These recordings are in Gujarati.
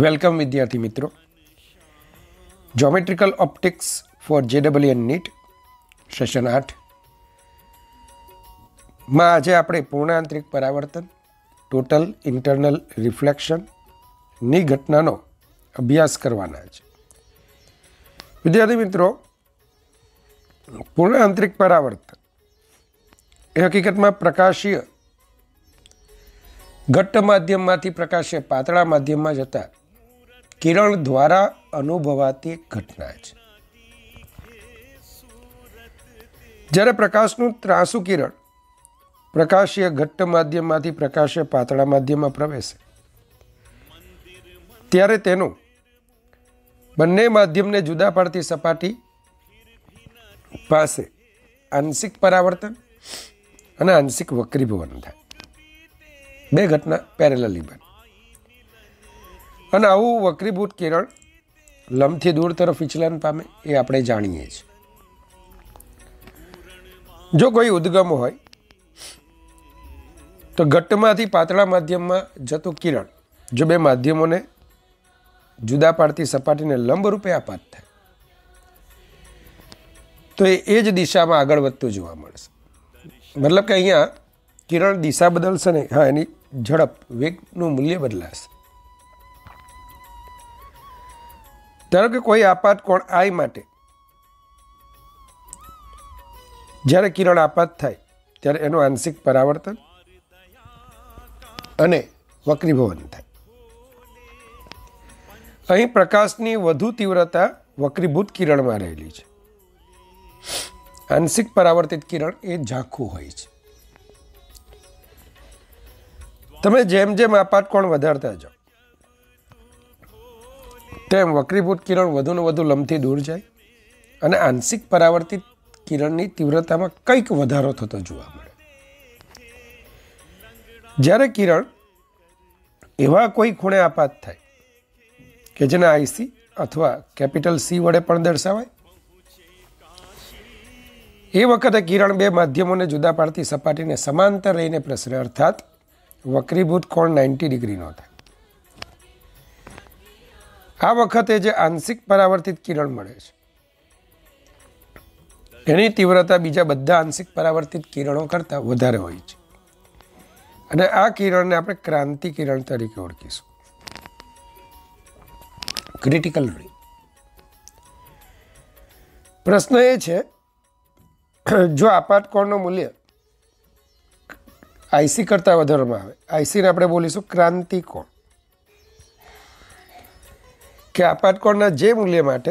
વેલકમ વિદ્યાર્થી મિત્રો જોમેટ્રિકલ ઓપ્ટિક્સ ફોર જેડબલ એન નીટ સેશન આઠ માં આજે આપણે પૂર્ણાંતરિક પરાવર્તન ટોટલ ઇન્ટરનલ રિફ્લેક્શનની ઘટનાનો અભ્યાસ કરવાના છે વિદ્યાર્થી મિત્રો પૂર્ણ આંતરિક પરાવર્તન એ હકીકતમાં પ્રકાશીય ઘટ્ટ માધ્યમમાંથી પ્રકાશ્ય પાતળા માધ્યમમાં જતા કિરણ દ્વારા અનુભવાતી એક ઘટના છે જ્યારે પ્રકાશનું ત્રાંસુ કિરણ પ્રકાશીય ઘટ્ટ માધ્યમમાંથી પ્રકાશીય પાતળા માધ્યમમાં પ્રવેશે ત્યારે તેનું બંને માધ્યમને જુદા પાડતી સપાટી પાસે આંશિક પરાવર્તન અને આંશિક વક્રીભવન થાય બે ઘટના પેરેલલી બને અને આવું વક્રીભૂત કિરણ લંબથી દૂર તરફ વિચલન પામે એ આપણે જાણીએ છીએ જો કોઈ ઉદ્ગમ હોય તો ઘટ્ટમાંથી પાતળા માધ્યમમાં જતું કિરણ જો બે માધ્યમોને જુદા પાડતી સપાટીને લંબરૂપે આપાત થાય તો એ એ જ દિશામાં આગળ વધતું જોવા મળશે મતલબ કે અહીંયા કિરણ દિશા બદલશે ને હા એની ઝડપ વેગનું મૂલ્ય બદલાશે ધારો કે કોઈ આપાત કોણ આઈ માટે જ્યારે કિરણ આપાત થાય ત્યારે એનું આંશિક પરાવર્તન અને વક્રીભવન થાય અહીં પ્રકાશની વધુ તીવ્રતા વક્રીભૂત કિરણમાં રહેલી છે આંશિક પરાવર્તિત કિરણ એ ઝાંખું હોય છે તમે જેમ જેમ આપાત કોણ વધારતા જાઓ તેમ વક્રીભૂત કિરણ વધુને વધુ લંબથી દૂર જાય અને આંશિક પરાવર્તિત કિરણની તીવ્રતામાં કંઈક વધારો થતો જોવા મળે જ્યારે કિરણ એવા કોઈ ખૂણે આપાત થાય કે જેને આઈસી અથવા કેપિટલ સી વડે પણ દર્શાવાય એ વખતે કિરણ બે માધ્યમોને જુદા પાડતી સપાટીને સમાંતર રહીને પ્રસરે અર્થાત વક્રીભૂત કોણ નાઇન્ટી ડિગ્રીનો થાય આ વખતે જે આંશિક પરાવર્તિત કિરણ મળે છે એની તીવ્રતા બીજા બધા આંશિક પરાવર્તિત કિરણો કરતાં વધારે હોય છે અને આ કિરણને આપણે ક્રાંતિ કિરણ તરીકે ઓળખીશું ક્રિટિકલ રે પ્રશ્ન એ છે જો આપાતકોણનું મૂલ્ય આઈસી કરતાં વધારવામાં આવે આઈસીને આપણે બોલીશું ક્રાંતિકોણ કે આપાતકોણના જે મૂલ્ય માટે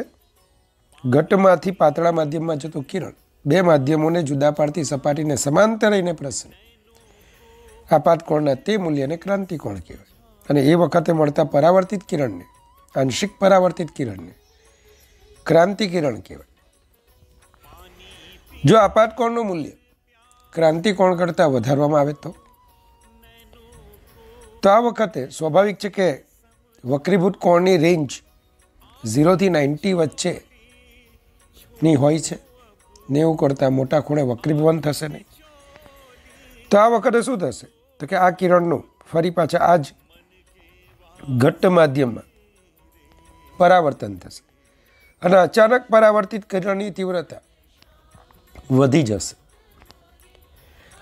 ઘટમાંથી પાતળા માધ્યમમાં જતો કિરણ બે માધ્યમોને જુદા પાડતી સપાટીને સમાંતર રહીને પ્રસરે આપાતકોણના તે મૂલ્યને ક્રાંતિકોણ કહેવાય અને એ વખતે મળતા પરાવર્તિત કિરણને આંશિક પરાવર્તિત કિરણને ક્રાંતિ કિરણ કહેવાય જો આપાતકોણનું મૂલ્ય ક્રાંતિકોણ કરતાં વધારવામાં આવે તો તો આ વખતે સ્વાભાવિક છે કે વક્રીભૂત કોણની રેન્જ ઝીરોથી નાઇન્ટી વચ્ચેની હોય છે નેવું કરતાં મોટા ખૂણે વક્રીભવન થશે નહીં તો આ વખતે શું થશે તો કે આ કિરણનું ફરી પાછા આ જ ઘટ્ટ માધ્યમમાં પરાવર્તન થશે અને અચાનક પરાવર્તિત કિરણની તીવ્રતા વધી જશે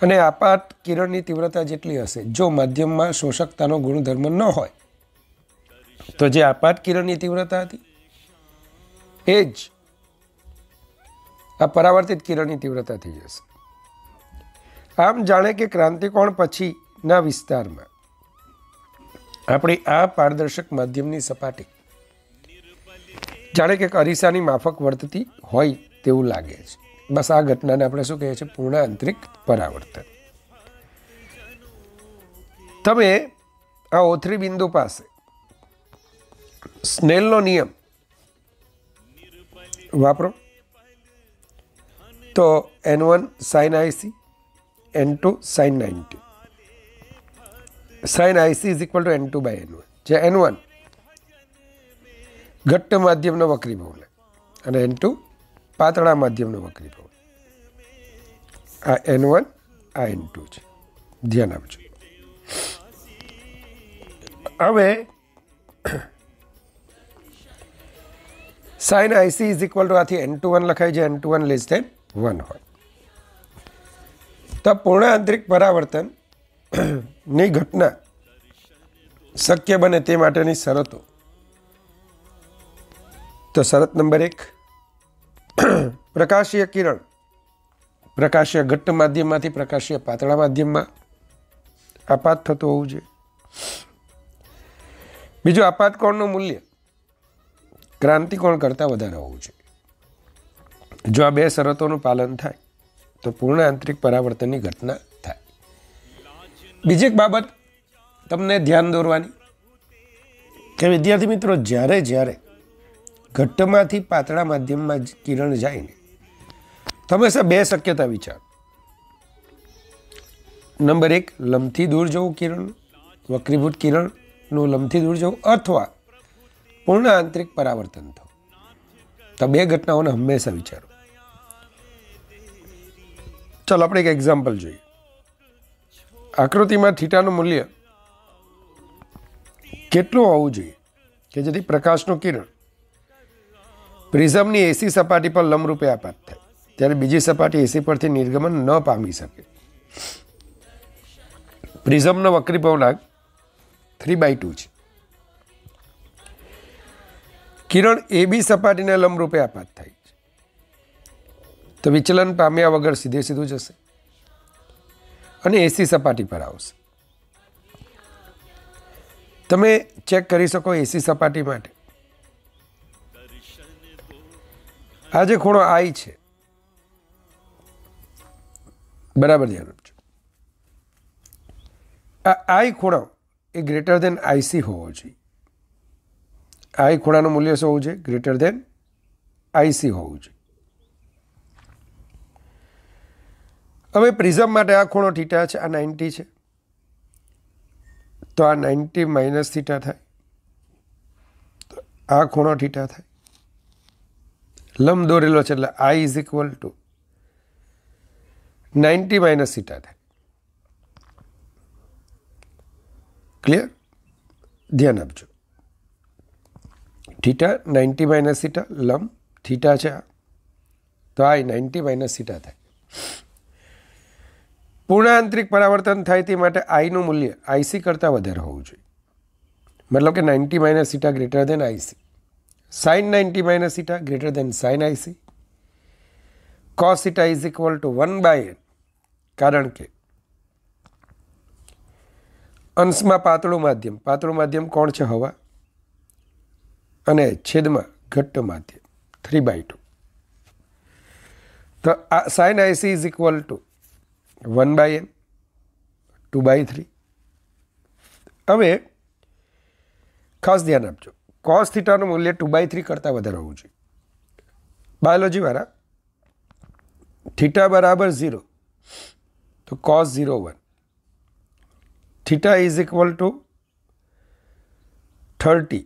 અને આપાત કિરણની તીવ્રતા જેટલી હશે જો માધ્યમમાં શોષકતાનો ગુણધર્મ ન હોય તો જે આપાત કિરણની તીવ્રતા હતી એ જ આ પરાવર્તિત કિરણની તીવ્રતા થઈ જશે આમ જાણે કે ક્રાંતિકોણ પછીના વિસ્તારમાં આપણી આ પારદર્શક માધ્યમની સપાટી જાણે કે અરીસાની માફક વર્તતી હોય તેવું લાગે છે બસ આ ઘટનાને આપણે શું કહીએ છીએ પૂર્ણ આંતરિક પરાવર્તન તમે આ ઓથરી બિંદુ પાસે સ્નેલનો નિયમ વાપરો તો N one sine IC N two sine ninety sine IC is equal to N two by N one જે એન વન ઘટ્ટ માધ્યમનો વક્રી બહુલે અને એન ટુ પાતળા માધ્યમનો વકરી બહુલે આ એન વન આ એન ટુ છે ધ્યાન આપજો હવે sine IC is equal to આથી એન ટુ વન લખાય છે N two one less than one હોય તો પૂર્ણ આંતરિક પરાવર્તનની ઘટના શક્ય બને તે માટેની શરતો તો શરત નંબર એક પ્રકાશીય કિરણ પ્રકાશીય ઘટ્ટ માધ્યમમાંથી પ્રકાશીય પાતળા માધ્યમમાં આપાત થતું હોવું જોઈએ બીજું આપાત કોણનું મૂલ્ય ક્રાંતિકોણ કરતાં વધારે હોવું જોઈએ જો આ બે શરતોનું પાલન થાય તો પૂર્ણ આંતરિક પરાવર્તનની ઘટના થાય બીજી એક બાબત તમને ધ્યાન દોરવાની કે વિદ્યાર્થી મિત્રો જ્યારે જ્યારે ઘટ્ટમાંથી પાતળા માધ્યમમાં કિરણ જાય ને તો હંમેશા બે શક્યતા વિચાર નંબર એક લંબથી દૂર જવું કિરણ વક્રીભૂત કિરણનું લંબથી દૂર જવું અથવા પૂર્ણ આંતરિક પરાવર્તન થવું તો બે ઘટનાઓને હંમેશા વિચારો ચાલો આપણે એક એક્ઝામ્પલ જોઈએ આકૃતિમાં થીટાનું મૂલ્ય કેટલું હોવું જોઈએ કે જેથી પ્રકાશનું કિરણ પ્રિઝમની એસી સપાટી પર લંબરૂપે આપાત થાય ત્યારે બીજી સપાટી એસી પરથી નિર્ગમન ન પામી શકે પ્રિઝમનો વક્રી પવનાંક થ્રી બાય ટુ છે કિરણ એ બી સપાટીને લંબરૂપે આપાત થાય છે તો વિચલન પામ્યા વગર સીધે સીધું જશે અને એસી સપાટી પર આવશે તમે ચેક કરી શકો એસી સપાટી માટે આ જે ખૂણો આઈ છે બરાબર ધ્યાન આપજો આ આઈ ખૂણો એ ગ્રેટર દેન આઈસી હોવો જોઈએ આઈ ખૂણાનું મૂલ્ય શું હોવું જોઈએ ગ્રેટર દેન આઈસી હોવું જોઈએ હવે પ્રિઝમ માટે આ ખૂણો થીટા છે આ નાઇન્ટી છે તો આ નાઇન્ટી માઇનસ થીટા થાય તો આ ખૂણો થીટા થાય લંબ દોરેલો છે એટલે I is equal to ninety minus theta થાય ક્લિયર ધ્યાન આપજો थीटा 90 - थीटा लम थीटा છે તો આ i 90 - थीटा થાય પૂર્ણાંતરિક परावर्तन થaiti માટે i નું મૂલ્ય i c કરતા વધારે હોવું જોઈએ મતલબ કે 90 - theta greater than i c sin 90 - theta greater than sin i c cos θ = 1 / કારણ કે અંશમાં પાતળું માધ્યમ પાતળું માધ્યમ કોણ છે હવા અને છેદમાં ઘટ્ટ માધ્ય થ્રી બાય ટુ તો આ sine IC is equal to one by M two by three હવે ખાસ ધ્યાન આપજો કોસ થીટાનું મૂલ્ય ટુ બાય થ્રી કરતાં વધારે હોવું જોઈએ બાયોલોજીવાળા થીટા બરાબર ઝીરો તો cos zero one theta is equal to thirty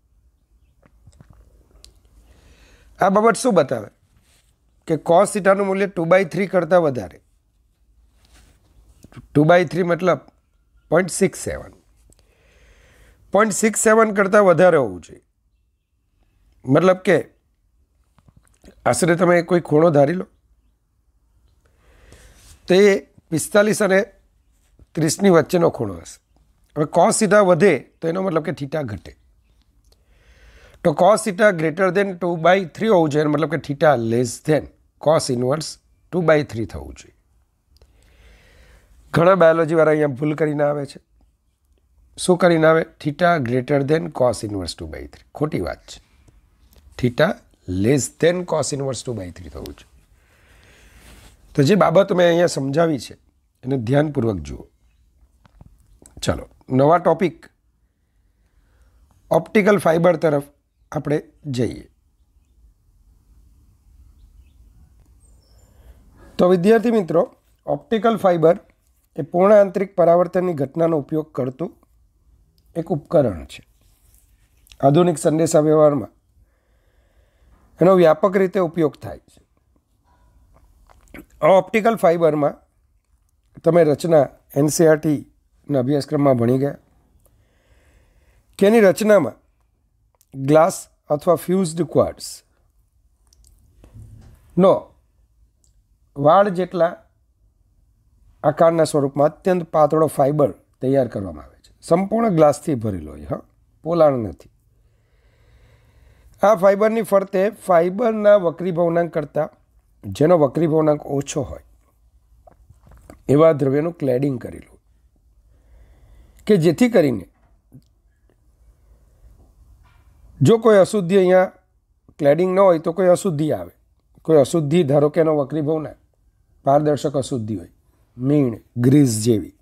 આ બાબત શું બતાવે કે કોસ થીટાનું મૂલ્ય ટુ બાય થ્રી કરતાં વધારે ટુ બાય થ્રી મતલબ point six seven point six seven કરતાં વધારે હોવું જોઈએ મતલબ કે આશરે તમે કોઈ ખૂણો ધારી લો તો એ પિસ્તાલીસ અને ત્રીસની વચ્ચેનો ખૂણો હશે હવે કોસ સીધા વધે તો એનો મતલબ કે થીટા ઘટે તો cos theta greater than two by three હોવું જોઈએ મતલબ કે theta less than cos inverse two by three થવું જોઈએ ઘણા બાયોલોજીવાળા અહીંયા ભૂલ કરીને આવે છે શું કરીને આવે theta greater than cos inverse two by three ખોટી વાત છે theta less than cos inverse two by three થવું જોઈએ તો જે બાબત મેં અહીંયા સમજાવી છે એને ધ્યાનપૂર્વક જુઓ ચાલો નવા ટોપિક ઓપ્ટિકલ ફાઈબર તરફ આપણે જઈએ તો વિદ્યાર્થી મિત્રો ઓપ્ટિકલ ફાઇબર એ પૂર્ણ આંતરિક પરાવર્તનની ઘટનાનો ઉપયોગ કરતું એક ઉપકરણ છે આધુનિક સંદેશાવ્યવહારમાં એનો વ્યાપક રીતે ઉપયોગ થાય છે આ ઓપ્ટિકલ ફાઇબરમાં તમે રચના એનસીઆરટીના e અભ્યાસક્રમમાં ભણી ગયા કે એની રચનામાં ગ્લાસ અથવા ફ્યુઝડ ક્વાર્ટ્સ નો વાળ જેટલા આકારના સ્વરૂપમાં અત્યંત પાતળો ફાઇબર તૈયાર કરવામાં આવે છે સંપૂર્ણ ગ્લાસથી ભરેલો હોય હા પોલાણ નથી આ ફાઇબરની ફરતે ફાઇબરના વક્રીભવનાંક કરતાં જેનો વક્રીભવનાંક ઓછો હોય એવા દ્રવ્યનું ક્લેડિંગ કરેલું કે જેથી કરીને જો કોઈ અશુદ્ધિ અહીંયા ક્લેડિંગ ન હોય તો કોઈ અશુદ્ધિ આવે કોઈ અશુદ્ધિ ધારો કે એનો વક્રીભવ ના પારદર્શક અશુદ્ધિ હોય મીણ ગ્રીસ જેવી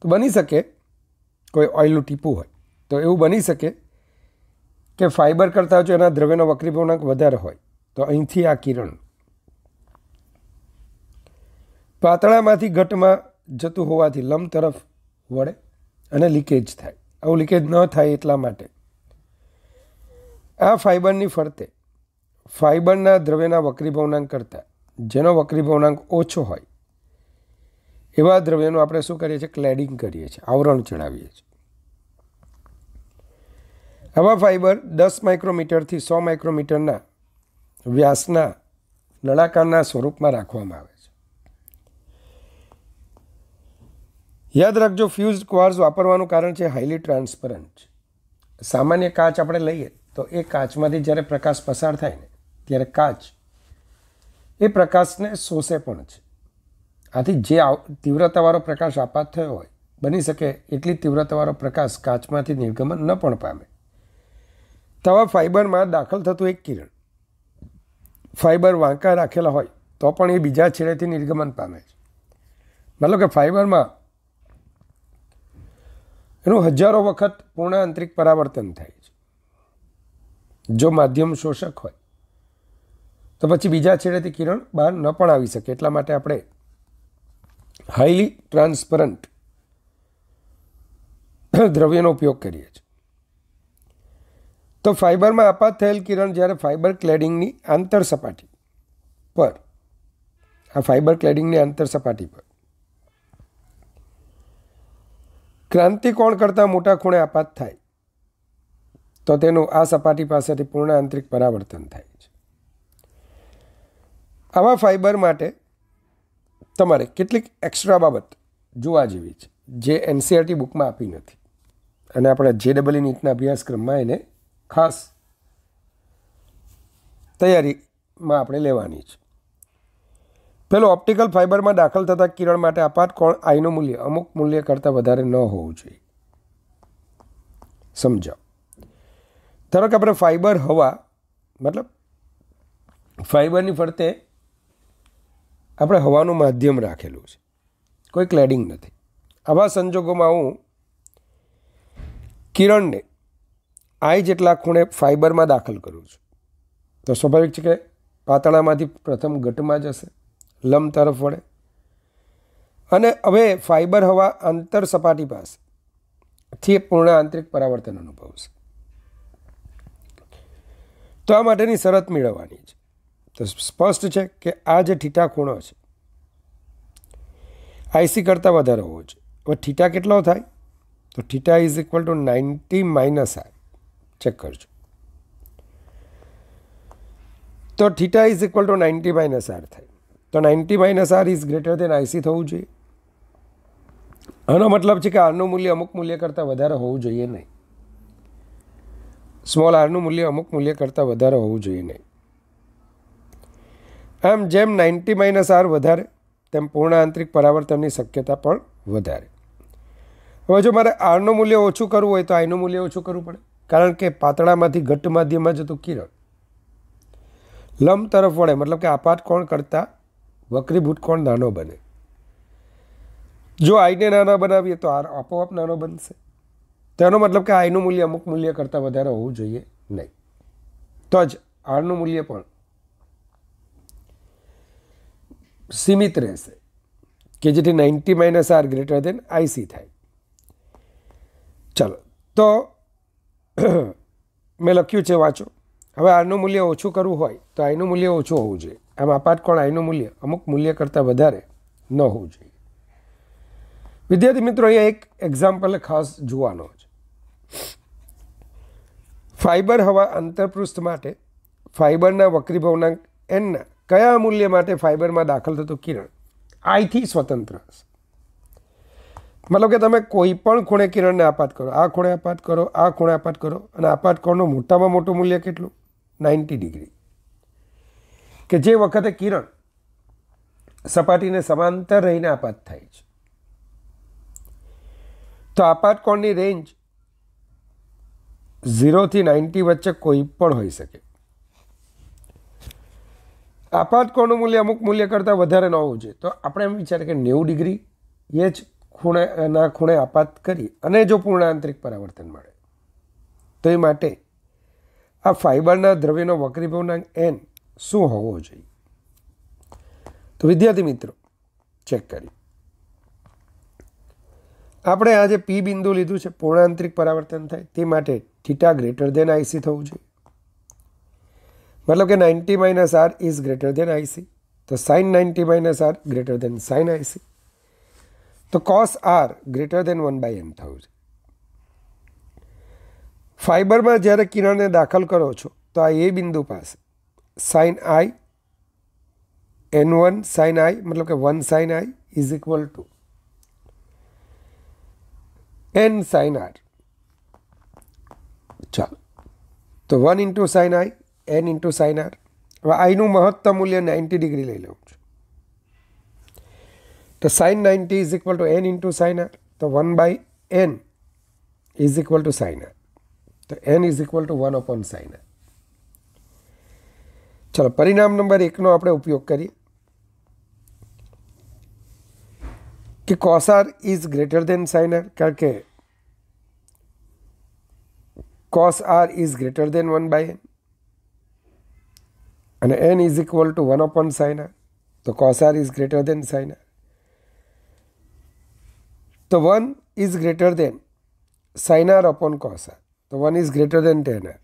તો બની શકે કોઈ ઓઇલનું ટીપું હોય તો એવું બની શકે કે ફાઇબર કરતાં જો એના દ્રવ્યનો વક્રીભવનાંક વધારે હોય તો અહીંથી આ કિરણ પાતળામાંથી ઘટમાં જતું હોવાથી લંબ તરફ વળે અને લીકેજ થાય આવું લીકેજ ન થાય એટલા માટે આ ફાઇબરની ફરતે ફાઇબરના દ્રવ્યના વક્રીભવનાંક કરતાં જેનો વક્રીભવનાંક ઓછો હોય એવા દ્રવ્યનું આપણે શું કરીએ છીએ ક્લેડિંગ કરીએ છીએ આવરણ ચડાવીએ છીએ આવા ફાઇબર દસ માઇક્રોમીટરથી સો માઇક્રોમીટરના વ્યાસના નળાકારના સ્વરૂપમાં રાખવામાં આવે છે યાદ રાખજો ફ્યુઝ ક્વાર્સ વાપરવાનું કારણ છે હાઈલી ટ્રાન્સપરન્ટ સામાન્ય કાચ આપણે લઈએ તો એ કાચમાંથી જ્યારે પ્રકાશ પસાર થાય ને ત્યારે કાચ એ પ્રકાશને શોષે પણ છે આથી જે તીવ્રતાવાળો પ્રકાશ આપાત થયો હોય બની શકે એટલી તીવ્રતાવાળો પ્રકાશ કાચમાંથી નિર્ગમન ન પણ પામે તવા ફાઇબરમાં દાખલ થતું એક કિરણ ફાઇબર વાંકા રાખેલા હોય તો પણ એ બીજા છેડેથી નિર્ગમન પામે છે મતલબ કે ફાઇબરમાં એનું હજારો વખત પૂર્ણ આંતરિક પરાવર્તન થાય જો માધ્યમ શોષક હોય તો પછી બીજા છેડેથી કિરણ બહાર ન પણ આવી શકે એટલા માટે આપણે હાઈલી ટ્રાન્સપરન્ટ દ્રવ્યનો ઉપયોગ કરીએ છીએ તો ફાઇબરમાં આપાત થયેલ કિરણ જ્યારે ફાઇબર ક્લેડિંગની આંતર સપાટી પર આ ફાઇબર ક્લેડિંગની આંતર સપાટી પર ક્રાંતિકોણ કરતાં મોટા ખૂણે આપાત થાય તો તેનું આ સપાટી પાસેથી પૂર્ણ આંતરિક પરાવર્તન થાય છે આવા ફાઈબર માટે તમારે કેટલીક એક્સ્ટ્રા બાબત જોવા જેવી છે જે એનસીઆરટી બુકમાં e આપી નથી અને આપણા જે ડબલ નીટના અભ્યાસક્રમમાં એને ખાસ તૈયારીમાં આપણે લેવાની છે પેલું ઓપ્ટિકલ ફાઇબરમાં દાખલ થતા કિરણ માટે આપાત કોણ આઈનું મૂલ્ય અમુક મૂલ્ય કરતાં વધારે ન હોવું જોઈએ સમજાવ ધારો કે આપણે ફાઇબર હવા મતલબ ફાઈબરની ફરતે આપણે હવાનું માધ્યમ રાખેલું છે કોઈ ક્લેડિંગ નથી આવા સંજોગોમાં હું કિરણને આઈ જેટલા ખૂણે ફાઇબરમાં દાખલ કરું છું તો સ્વાભાવિક છે કે પાતળામાંથી પ્રથમ ઘટમાં જશે લંબ તરફ વળે અને હવે ફાઈબર હવા આંતર સપાટી પાસેથી પૂર્ણ આંતરિક પરાવર્તન અનુભવશે તો આ માટેની શરત મેળવવાની છે તો સ્પષ્ટ છે કે આ જે ઠીટા ખૂણો છે આઈસી કરતાં વધારે હોવો જોઈએ હવે ઠીટા કેટલો થાય તો theta is equal to ninety minus R check કરજો તો theta is equal to ninety minus R થાય તો ninety minus R is greater than IC થવું જોઈએ આનો મતલબ છે કે આરનું મૂલ્ય અમુક મૂલ્ય કરતાં વધારે હોવું જોઈએ નહીં સ્મોલ આરનું મૂલ્ય અમુક મૂલ્ય કરતાં વધારે હોવું જોઈએ નહીં આમ જેમ નાઇન્ટી માઇનસ આર વધારે તેમ પૂર્ણ આંતરિક પરાવર્તનની શક્યતા પણ વધારે હવે જો મારે આરનું મૂલ્ય ઓછું કરવું હોય તો આઈનું મૂલ્ય ઓછું કરવું પડે કારણ કે પાતળામાંથી ઘટ્ટ માધ્યમમાં જતું કિરણ લંબ તરફ વળે મતલબ કે આપાત કોણ કરતાં વક્રીભૂત કોણ નાનો બને જો આઈને નાના બનાવીએ તો આર આપોઆપ નાનો બનશે તેનો મતલબ કે આઈનું મૂલ્ય અમુક મૂલ્ય કરતાં વધારે હોવું જોઈએ નહીં તો જ આરનું મૂલ્ય પણ સીમિત રહેશે કે જેથી ninety minus R greater than IC થાય ચાલો તો મેં લખ્યું છે વાંચો હવે આરનું મૂલ્ય ઓછું કરવું હોય તો આઈનું મૂલ્ય ઓછું હોવું જોઈએ આમ આપાત કોણ આઈનું મૂલ્ય અમુક મૂલ્ય કરતાં વધારે ન હોવું જોઈએ વિદ્યાર્થી મિત્રો અહીંયા એક એક્ઝામ્પલ ખાસ જોવાનો ફાઇબર હવા અંતરપૃષ્ઠ માટે ફાઇબરના વક્રીભવનાંક એનના કયા મૂલ્ય માટે ફાઇબરમાં દાખલ થતું કિરણ આઈથી સ્વતંત્ર હશે મતલબ કે તમે કોઈ પણ ખૂણે કિરણને આપાત કરો આ ખૂણે આપાત કરો આ ખૂણે આપાત કરો અને આપાત કોણનું મોટામાં મોટું મૂલ્ય કેટલું નાઇન્ટી ડિગ્રી કે જે વખતે કિરણ સપાટીને સમાંતર રહીને આપાત થાય છે તો આપાત કોણની રેન્જ ઝીરોથી નાઇન્ટી વચ્ચે કોઈ પણ હોઈ શકે આપાતકોણનું મૂલ્ય અમુક મૂલ્ય કરતાં વધારે ન હોવું જોઈએ તો આપણે એમ વિચારીએ કે નેવું ડિગ્રી એ જ ખૂણેના ખૂણે આપાત કરી અને જો પૂર્ણાંતરિક પરાવર્તન મળે તો એ માટે આ ફાઈબરના દ્રવ્યનો વક્રીભવનાંક એન શું હોવો જોઈએ તો વિદ્યાર્થી મિત્રો ચેક કરી આપણે આ જે પી બિંદુ લીધું છે પૂર્ણાંતરિક પરાવર્તન થાય તે માટે થીટા ગ્રેટર દેન આઈસી થવું જોઈએ મતલબ કે ninety minus R is greater than IC તો sine ninety minus R greater than sine IC તો cos R greater than one by N થવું જોઈએ ફાઇબરમાં જ્યારે કિરણને દાખલ કરો છો તો આ એ બિંદુ પાસે sine I N one sine I મતલબ કે one sine I is equal to N sine R चलो तो 1 * sin i n * sin r अब i નું મહત્તમ મૂલ્ય 90 ડિગ્રી લઈ લઉં છું તો sin 90 = n * sin r તો 1 / n = sin તો n = 1 / sin चलो પરિણામ નંબર 1 નો આપણે ઉપયોગ કરીએ કે cos r is greater than sin r કારણ કે cos r is greater than 1 by n અને n is equal to 1 upon sin r તો cos r is greater than sin r તો 1 is greater than sin r upon cos r તો 1 is greater than tan r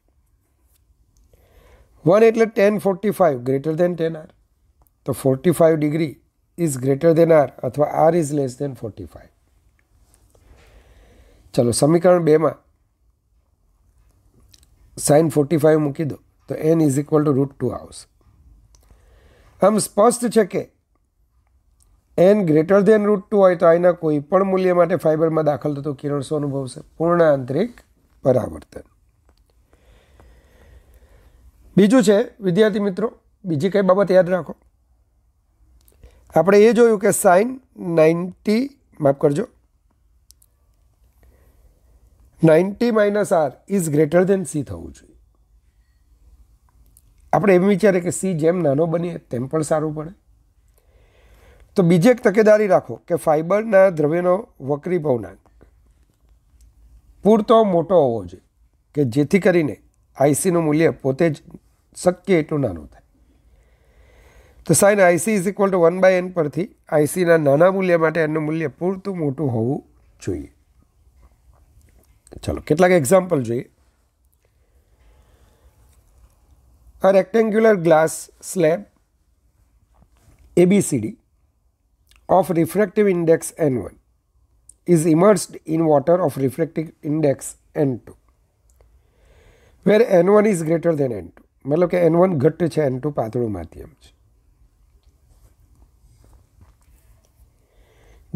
1 એટલે tan forty five greater than tan R તો forty five degree is greater than R અથવા R is less than forty five ચલો સમીકરણ બેમાં સાઇન ફોર્ટી ફાઇવ મૂકી દો તો N is equal to root two આવશે આમ સ્પષ્ટ છે કે N greater than root two હોય તો આઈના કોઈ પણ મૂલ્ય માટે ફાઇબરમાં દાખલ થતું કિરણ શું અનુભવશે પૂર્ણ આંતરિક પરાવર્તન બીજું છે વિદ્યાર્થી મિત્રો બીજી કઈ બાબત યાદ રાખો આપણે એ જોયું કે સાઇન નાઇન્ટી માફ કરજો ninety minus R is greater than C થવું જોઈએ આપણે એમ વિચારીએ કે સી જેમ નાનો બનીએ તેમ પણ સારું પડે તો બીજી એક તકેદારી રાખો કે ફાઇબરના દ્રવ્યનો વક્રી ભવનાંક પૂરતો મોટો હોવો જોઈએ કે જેથી કરીને આઈસીનું મૂલ્ય પોતે જ શક્ય એટલું નાનું થાય તો sine IC is equal to one by N પરથી આઈસીના નાના મૂલ્ય માટે એનું મૂલ્ય પૂરતું મોટું હોવું જોઈએ ચાલો કેટલાક એક્ઝામ્પલ જોઈએ આ rectangular glass slab ABCD of refractive index N one is immersed in water of refractive index N2 where N1 is greater than N2 મતલબ કે N1 ઘટ્ટ છે N2 પાતળું માધ્યમ છે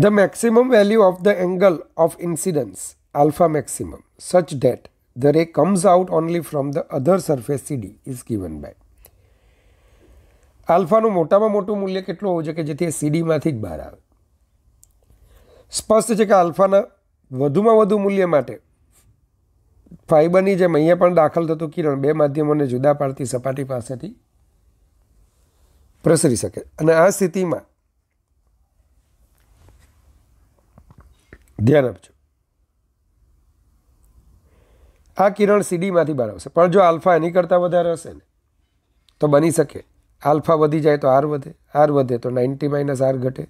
The maximum value of the angle of incidence alpha maximum such that the ray comes out only from the other surface CD is given by. આલ્ફાનું મોટામાં મોટું મૂલ્ય કેટલું હોવું જોઈએ કે જેથી એ સીડીમાંથી જ બહાર આવે સ્પષ્ટ છે કે આલ્ફાના વધુમાં વધુ મૂલ્ય માટે ફાઇબરની જેમ અહીંયા પણ દાખલ થતું કિરણ બે માધ્યમોને જુદા પાડતી સપાટી પાસેથી પ્રસરી શકે અને આ સ્થિતિમાં ધ્યાન આપજો આ કિરણ સીડીમાંથી બહાર આવશે પણ જો આલ્ફા એની કરતાં વધારે હશે ને તો બની શકે આલ્ફા વધી જાય તો આર વધે આર વધે તો નાઇન્ટી માઇનસ આર ઘટે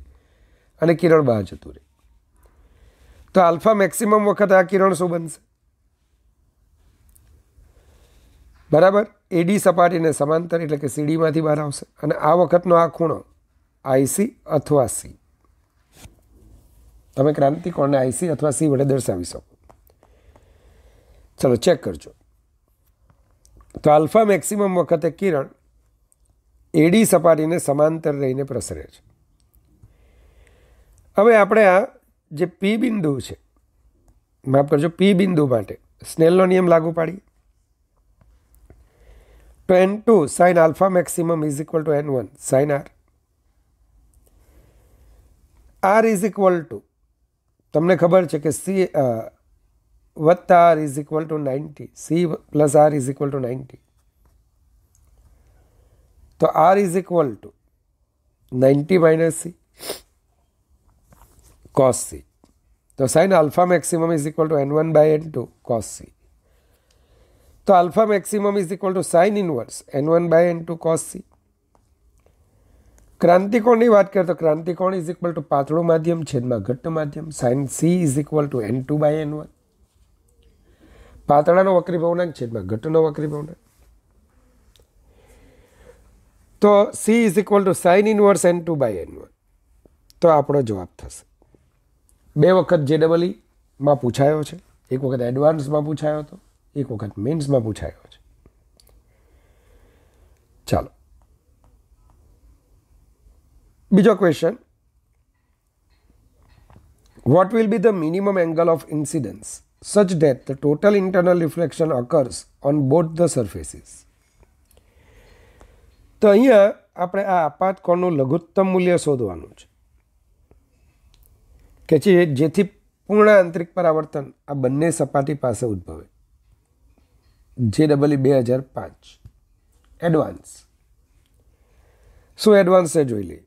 અને કિરણ બહાર જતું રહે તો આલ્ફા મેક્સિમમ વખત આ કિરણ શું બનશે બરાબર એડી સપાટીને સમાંતર એટલે કે સીડીમાંથી બહાર આવશે અને આ વખતનો આ ખૂણો આઈસી અથવા સી તમે ક્રાંતિકોણને આઈસી અથવા સી વડે દર્શાવી શકો ચાલો ચેક કરજો તો આલ્ફા મેક્સિમમ વખતે કિરણ એડી સપાટીને સમાંતર રહીને પ્રસરે છે હવે આપણે આ જે પી બિંદુ છે માફ કરજો પી બિંદુ માટે સ્નેલનો નિયમ લાગુ પાડીએ તો N two sine alpha maximum is equal to N one sine R R is equal to તમને ખબર છે કે સી વત્તા R is equal to ninety C plus R is equal to ninety તો R is equal to ninety minus C cos C તો sine alpha maximum is equal to N one by N two cos C તો alpha maximum is equal to sine inverse N one by N two cos C ક્રાંતિકોણની વાત કરીએ તો ક્રાંતિકોણ ઇઝ ઇક્વલ ટુ પાતળું માધ્યમ છેદમાં ઘટ્ટ માધ્યમ sine C is equal to N two by N one પાતળાનો વક્રી ભવનાંક છેદમાં ઘટનો વકરી ભવનાંક તો C is equal to sine inverse N two by N one તો આપણો જવાબ થશે બે વખત જે ડબલઈમાં e પૂછાયો છે એક વખત એડવાન્સમાં પૂછાયો હતો એક વખત મેન્સમાં પૂછાયો છે ચાલો બીજો question what will be the minimum angle of incidence such that the total internal reflection occurs on both the surfaces. તો અહીંયા આપણે આ આપાતકોણનું લઘુત્તમ મૂલ્ય શોધવાનું છે કે છે જેથી પૂર્ણ આંતરિક પરાવર્તન આ બંને સપાટી પાસે ઉદ્ભવે જે ડબલ બે હજાર પાંચ એડવાન્સ શું એડવાન્સ જોઈ લઈએ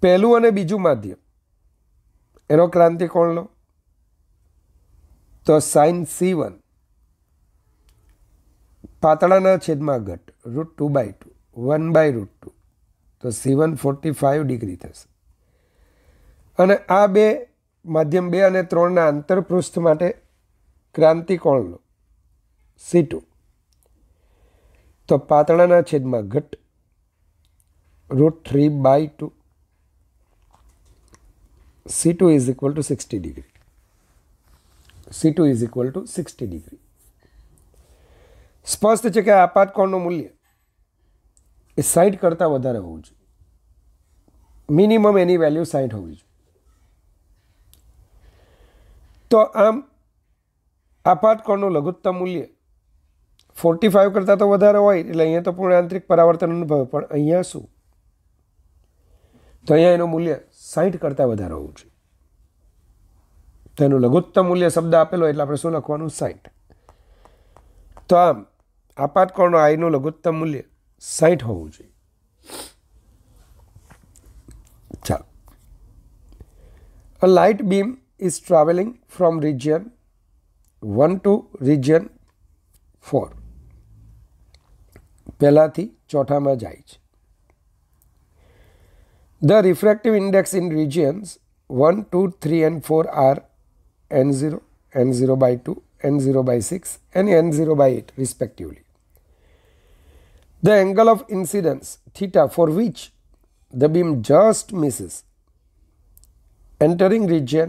પહેલું અને બીજું માધ્યમ એનો ક્રાંતિ કોણ લો તો સાઇન સી વન પાતળાના છેદમાં ઘટ root two by two one by root two તો C one forty five degree થશે અને આ બે માધ્યમ બે અને ત્રણના આંતરપૃષ્ઠ માટે ક્રાંતિકોણ લો સી ટુ તો પાતળાના છેદમાં ઘટ root three by two C two is equal to sixty degree C2 is equal to 60 degree. સ્પષ્ટ છે કે આ આપાતકોણનું મૂલ્ય એ સાઠ કરતાં વધારે હોવું જોઈએ મિનિમમ એની વેલ્યુ સાઠ હોવી જોઈએ તો આમ આપાતકોણનું લઘુત્તમ મૂલ્ય ફોર્ટી ફાઇવ કરતાં તો વધારે હોય એટલે અહીંયા તો પૂર્ણ આંતરિક પરાવર્તન અનુભવે પણ અહીંયા શું તો અહીંયા એનું મૂલ્ય સાઠ કરતાં વધારે હોવું જોઈએ તેનું લઘુત્તમ મૂલ્ય શબ્દ આપેલો એટલે આપણે શું લખવાનું સાઠ તો આમ આપાતકોણનો આઈનું લઘુત્તમ મૂલ્ય સાઠ હોવું જોઈએ ચાલ a light beam is travelling from region one to region four પહેલાંથી ચોથામાં જાય છે the refractive index in regions one two three and four are n0, n0 by 2, n0 by 6 and n0 by 8 respectively. The angle of incidence theta for which the beam just misses entering region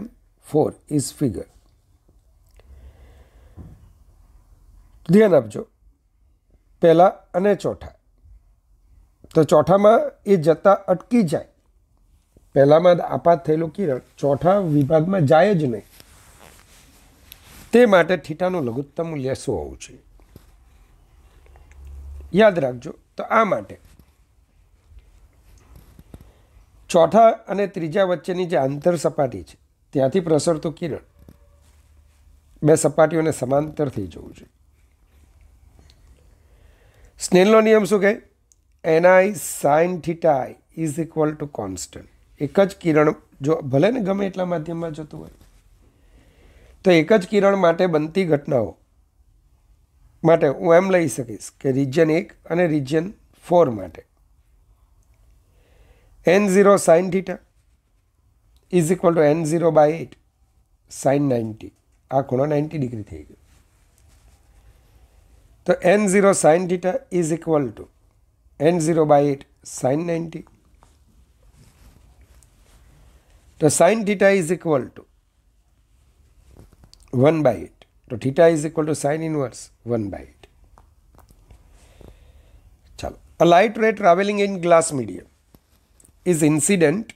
4 is figure. ધ્યાન આપજો પહેલા અને ચોથા તો ચોથામાં એ જતાં અટકી જાય પહેલામાં આપાત થયેલું કિરણ ચોથા વિભાગમાં જાય જ નહીં તે માટે થીટાનું લઘુત્તમ મૂલ્ય શું હોવું જોઈએ યાદ રાખજો તો આ માટે ચોથા અને ત્રીજા વચ્ચેની જે આંતર સપાટી છે ત્યાંથી પ્રસરતું કિરણ બે સપાટીઓને સમાંતર થઈ જવું જોઈએ સ્નેલનો નિયમ શું કહે NI sine theta I is equal to constant એક જ કિરણ જો ભલે ને ગમે એટલા માધ્યમમાં જતું હોય તો એક જ કિરણ માટે બનતી ઘટનાઓ માટે હું એમ લઈ શકીશ કે રિજિયન એક અને રિજિયન ફોર માટે N zero sine theta is equal to N zero by eight sine ninety આ ખૂણો નાઇન્ટી ડિગ્રી થઈ ગયો તો N zero sine theta is equal to N zero by eight sine ninety તો sine theta is equal to 1 by it. So theta is equal to sin inverse 1 by it. Chalo, A light ray traveling in glass medium is incident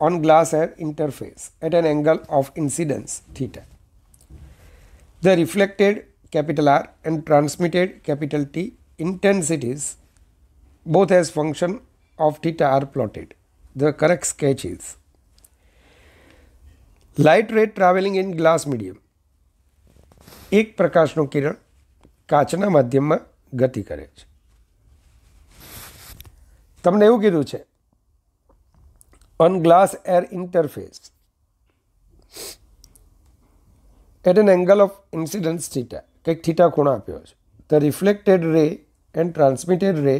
on glass air interface at an angle of incidence theta. The reflected capital R and transmitted capital T intensities both as function of theta are plotted. The correct sketch is light ray traveling in glass medium એક પ્રકાશનું કિરણ કાચના માધ્યમમાં ગતિ કરે છે તમને એવું કીધું છે on glass air interface at an angle of incidence theta કંઈક થીટા ખૂણો આપ્યો છે the reflected ray and transmitted ray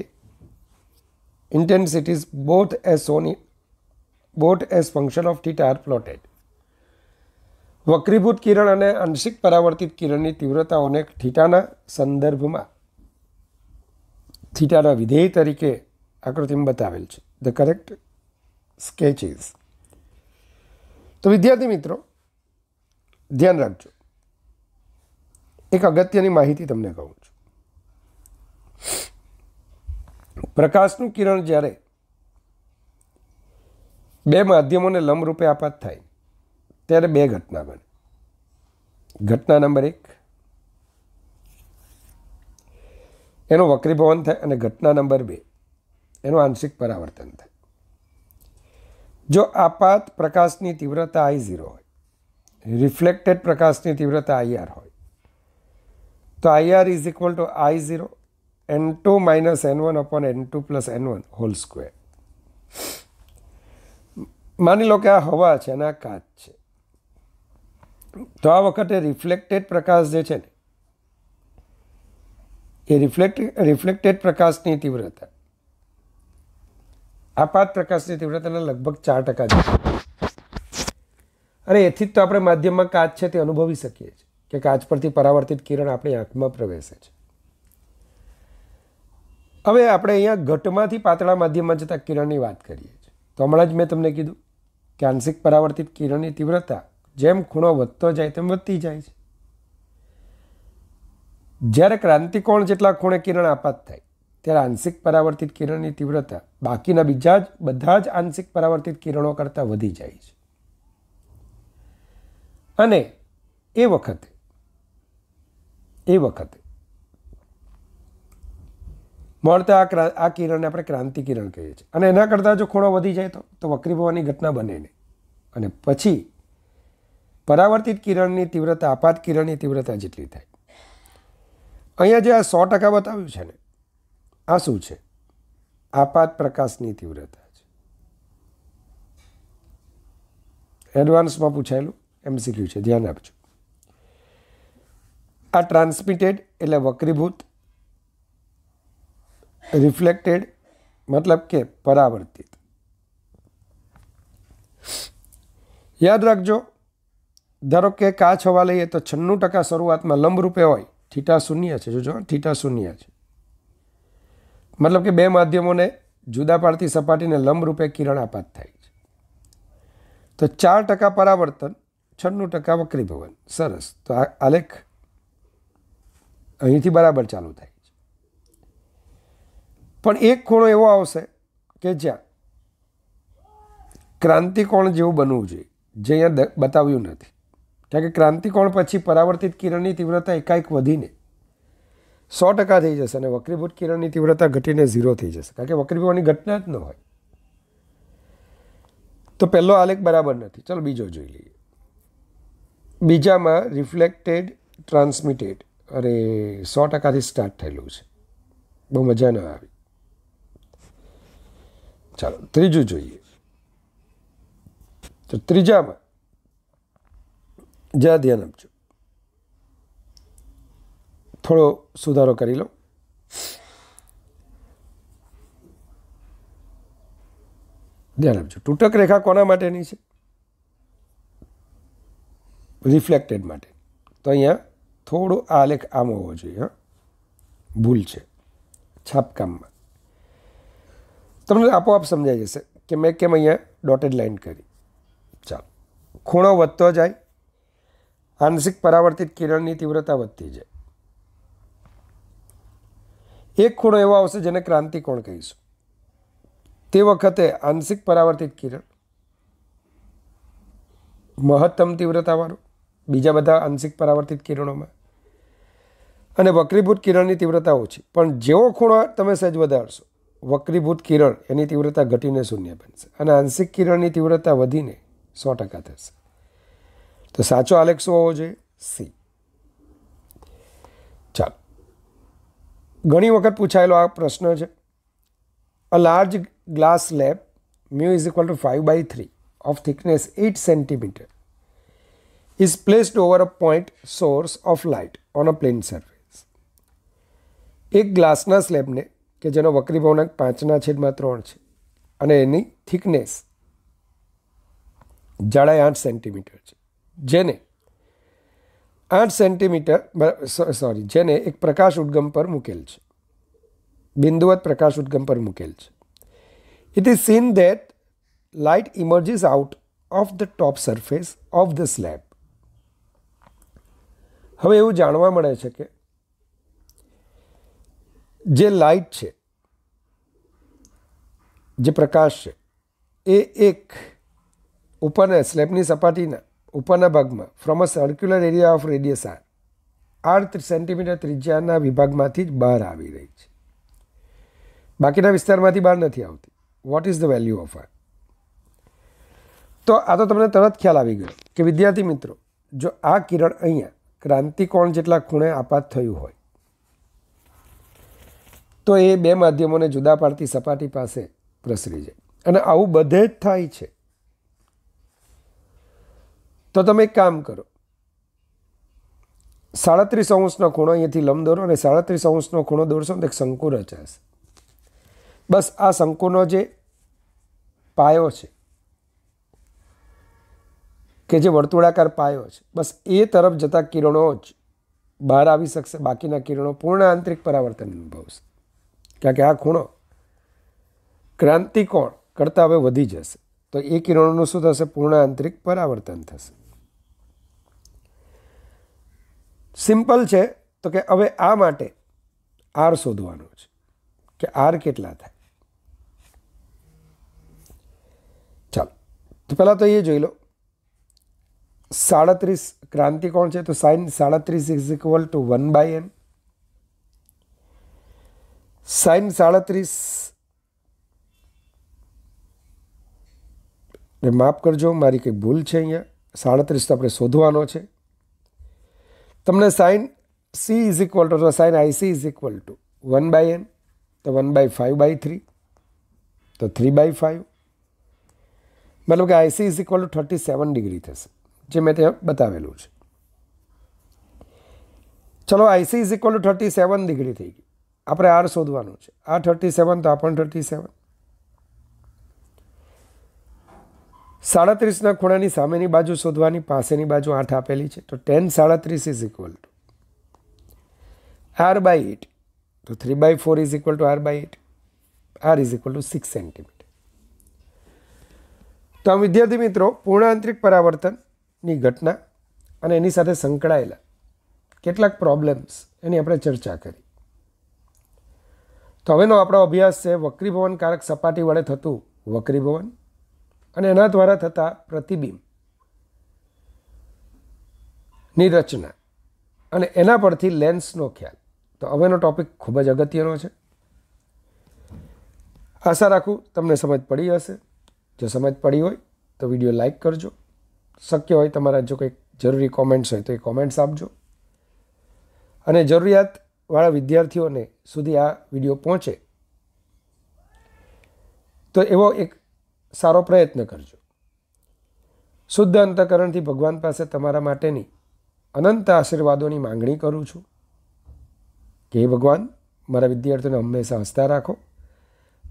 intensities both as on both as function of theta are plotted વક્રીભૂત કિરણ અને આંશિક પરાવર્તિત કિરણની તીવ્રતાઓને થીટાના સંદર્ભમાં થીટાના વિધેય તરીકે આકૃતિમાં બતાવેલ છે ધ કરેક્ટ સ્કેચિસ તો વિદ્યાર્થી મિત્રો ધ્યાન રાખજો એક અગત્યની માહિતી તમને કહું છું પ્રકાશનું કિરણ જ્યારે બે માધ્યમોને લંબરૂપે આપાત થાય ત્યારે બે ઘટના બની ઘટના નંબર એક એનું વક્રીભવન થાય અને ઘટના નંબર બે એનું આંશિક પરાવર્તન થાય જો આપાત પ્રકાશની તીવ્રતા આઈ ઝીરો હોય રિફ્લેક્ટેડ પ્રકાશની તીવ્રતા આઈઆર હોય તો IR is equal to I zero N two minus N one upon N two plus N one whole square માની લો કે આ હવા છે અને આ કાચ છે તો આ વખતે રિફ્લેક્ટેડ પ્રકાશ જે છે ને એ રિફ્લેક્ટ રિફ્લેક્ટેડ પ્રકાશની તીવ્રતા આ પાંચ પ્રકાશની તીવ્રતાના લગભગ ચાર ટકા છે અરે એથી જ તો આપણે માધ્યમમાં કાચ છે તે અનુભવી શકીએ છીએ કે કાચ પરથી પરાવર્તિત કિરણ આપણી આંખમાં પ્રવેશે છે હવે આપણે અહીંયા ઘટમાંથી પાતળા માધ્યમમાં જતા કિરણની વાત કરીએ છીએ તો હમણાં જ મેં તમને કીધું કે આંશિક પરાવર્તિત કિરણની તીવ્રતા જેમ ખૂણો વધતો જાય તેમ વધતી જાય છે જ્યારે ક્રાંતિકોણ જેટલા ખૂણે કિરણ આપાત થાય ત્યારે આંશિક પરાવર્તિત કિરણની તીવ્રતા બાકીના બીજા જ બધા જ આંશિક પરાવર્તિત કિરણો કરતાં વધી જાય છે અને એ વખતે એ વખતે મળતા આ આ કિરણને આપણે ક્રાંતિ કિરણ કહીએ છીએ અને એના કરતાં જો ખૂણો વધી જાય તો તો વક્રી ઘટના બને નહીં અને પછી પરાવર્તિત કિરણની તીવ્રતા આપાત કિરણની તીવ્રતા જેટલી થાય અહીંયા જે આ સો ટકા બતાવ્યું છે ને આ શું છે આપાત પ્રકાશની તીવ્રતા છે એડવાન્સમાં પૂછાયેલું એમસીક્યુ છે ધ્યાન આપજો આ ટ્રાન્સમિટેડ એટલે વક્રીભૂત રિફ્લેક્ટેડ મતલબ કે પરાવર્તિત યાદ રાખજો ધારો કે કાચ હવા લઈએ તો છન્નું ટકા શરૂઆતમાં લંબરૂપે હોય થીટા શૂન્ય છે જોજો થીટા શૂન્ય છે મતલબ કે બે માધ્યમોને જુદા પાડતી સપાટીને લંબરૂપે કિરણ આપાત થાય છે તો ચાર ટકા પરાવર્તન છન્નું ટકા વક્રીભવન સરસ તો આ આલેખ અહીંથી બરાબર ચાલુ થાય છે પણ એક ખૂણો એવો આવશે કે જ્યાં ક્રાંતિકોણ જેવું બનવું જોઈએ જે અહીંયા બતાવ્યું નથી કારણ કે ક્રાંતિકોણ પછી પરાવર્તિત કિરણની તીવ્રતા એકાએક વધીને સો ટકા થઈ જશે અને વક્રીભૂત કિરણની તીવ્રતા ઘટીને ઝીરો થઈ જશે કારણ કે વક્રીભવાની ઘટના જ ન હોય તો પહેલો આલેખ બરાબર નથી ચલો બીજો જોઈ લઈએ બીજામાં રિફ્લેક્ટેડ ટ્રાન્સમિટેડ અરે સો ટકાથી સ્ટાર્ટ થયેલું છે બહુ મજા ન આવી ચાલો ત્રીજું જોઈએ તો ત્રીજામાં જરા ધ્યાન આપજો થોડો સુધારો કરી લો ધ્યાન આપજો તૂટક રેખા કોના માટેની છે રિફ્લેક્ટેડ માટે તો અહીંયા થોડો આલેખ લેખ આમ હોવો જોઈએ હા ભૂલ છે છાપકામમાં તમને આપોઆપ સમજાઈ જશે કે મેં કેમ અહીંયા ડોટેડ લાઇન કરી ચાલો ખૂણો વધતો જાય આંશિક પરાવર્તિત કિરણની તીવ્રતા વધતી જાય એક ખૂણો એવો આવશે જેને ક્રાંતિ કોણ કહીશું તે વખતે આંશિક પરાવર્તિત કિરણ મહત્તમ તીવ્રતાવાળું બીજા બધા આંશિક પરાવર્તિત કિરણોમાં અને વક્રીભૂત કિરણની તીવ્રતા ઓછી પણ જેવો ખૂણો તમે સહેજ વધારશો વક્રીભૂત કિરણ એની તીવ્રતા ઘટીને શૂન્ય બનશે અને આંશિક કિરણની તીવ્રતા વધીને સો ટકા થશે તો સાચો આલેખ શું હોવો જોઈએ સી ચાલો ઘણી વખત પૂછાયેલો આ પ્રશ્ન છે a large glass slab mu is equal to five by three of thickness eight centimetre is placed over a point source of light on a plane surface. એક ગ્લાસના સ્લેબને કે જેનો વક્રીભવનાંક પાંચના છેદમાં ત્રણ છે અને એની થિકનેસ જાડાઈ આઠ સેન્ટીમીટર છે જેને આઠ સેન્ટીમીટર સોરી જેને એક પ્રકાશ ઉદ્ગમ પર મૂકેલ છે બિંદુવત પ્રકાશ ઉદ્ગમ પર મૂકેલ છે it is seen that light emerges out of the top surface of the slab હવે એવું જાણવા મળે છે કે જે લાઇટ છે જે પ્રકાશ છે એ એક ઉપરના સ્લેબની સપાટીના ઉપરના ભાગમાં from a circular area of radius R R centimetre ત્રિજ્યાના વિભાગમાંથી જ બહાર આવી રહી છે બાકીના વિસ્તારમાંથી બહાર નથી આવતી what is the value of R તો આ તો તમને તરત ખ્યાલ આવી ગયો કે વિદ્યાર્થી મિત્રો જો આ કિરણ અહીંયા ક્રાંતિકોણ જેટલા ખૂણે આપાત થયું હોય તો એ બે માધ્યમોને જુદા પાડતી સપાટી પાસે પ્રસરી જાય અને આવું બધે જ થાય છે તો તમે એક કામ કરો સાડત્રીસ અંશનો ખૂણો અહીંયાથી લંબ દોરો અને સાડત્રીસ અંશનો ખૂણો દોરશો તો એક શંકુ રચાશે બસ આ શંકુનો જે પાયો છે કે જે વર્તુળાકાર પાયો છે બસ એ તરફ જતા કિરણો જ બહાર આવી શકશે બાકીના કિરણો પૂર્ણ આંતરિક પરાવર્તન અનુભવશે કારણ કે આ ખૂણો ક્રાંતિકોણ કરતાં હવે વધી જશે તો એ કિરણોનું શું થશે પૂર્ણ આંતરિક પરાવર્તન થશે સિમ્પલ છે તો કે હવે આ માટે આર શોધવાનો છે કે આર કેટલા થાય ચાલો તો પહેલાં તો એ જોઈ લો સાડત્રીસ ક્રાંતિ કોણ છે તો સાઇન સાડત્રીસ is equal to one by N sine સાડત્રીસ ને માફ કરજો મારી કંઈ ભૂલ છે અહીંયા સાડત્રીસ તો આપણે શોધવાનો છે તમને sine C is equal to અથવા sine IC is equal to one by N તો one by five by three તો થ્રી બાય ફાઇવ મતલબ કે I C is equal to thirty seven degree થશે જે મેં ત્યાં બતાવેલું છે ચલો I C is equal to thirty seven degree થઈ ગઈ આપણે આર શોધવાનું છે આ થર્ટી સેવન તો આ પણ થર્ટી સેવન સાડત્રીસના ખૂણાની સામેની બાજુ શોધવાની પાસેની બાજુ આઠ આપેલી છે તો ટેન સાડત્રીસ is equal to R by eight તો three by four is equal to R by eight R is equal to six centimetre તો આ વિદ્યાર્થી મિત્રો પૂર્ણ આંતરિક પરાવર્તનની ઘટના અને એની સાથે સંકળાયેલા કેટલાક પ્રોબ્લેમ્સ એની આપણે ચર્ચા કરી તો હવેનો આપણો અભ્યાસ છે વક્રીભવન કારક સપાટી વડે થતું વક્રીભવન અને એના દ્વારા થતા પ્રતિબિંબની રચના અને એના પરથી લેન્સનો ખ્યાલ તો હવેનો ટોપિક ખૂબ જ અગત્યનો છે આશા રાખું તમને સમજ પડી હશે જો સમજ પડી હોય તો વિડીયો લાઈક કરજો શક્ય હોય તમારા જો કંઈક જરૂરી કોમેન્ટ્સ હોય તો એ કોમેન્ટ્સ આપજો અને જરૂરિયાતવાળા વિદ્યાર્થીઓને સુધી આ વિડીયો પહોંચે તો એવો એક સારો પ્રયત્ન કરજો શુદ્ધ અંતકરણથી ભગવાન પાસે તમારા માટેની અનંત આશીર્વાદોની માંગણી કરું છું કે ભગવાન મારા વિદ્યાર્થીઓને હંમેશા હસતા રાખો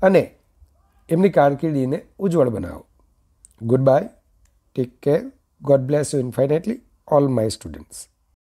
અને એમની કારકિર્દીને ઉજ્જવળ બનાવો goodbye take care God bless you infinitely all my students